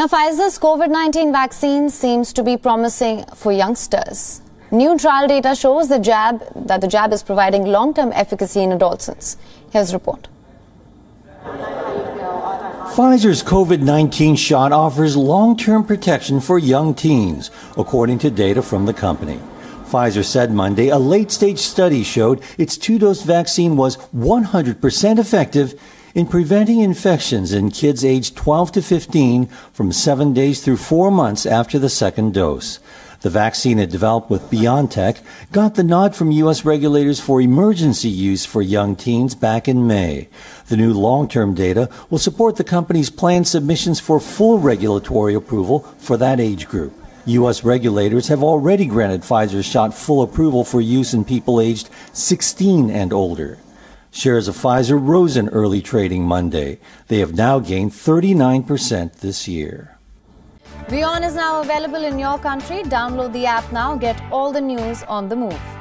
Now, Pfizer's COVID 19 vaccine seems to be promising for youngsters. New trial data shows the jab that the jab is providing long-term efficacy in adolescents. Here's the report. Pfizer's COVID 19 shot offers long term protection for young teens, according to data from the company. Pfizer said Monday a late stage study showed its two dose vaccine was 100% effective in preventing infections in kids aged 12 to 15 from seven days through four months after the second dose. The vaccine it developed with BioNTech got the nod from U.S. regulators for emergency use for young teens back in May. The new long-term data will support the company's planned submissions for full regulatory approval for that age group. U.S. regulators have already granted Pfizer's shot full approval for use in people aged 16 and older. Shares of Pfizer rose in early trading Monday. They have now gained 39% this year. Vion is now available in your country. Download the app now. Get all the news on the move.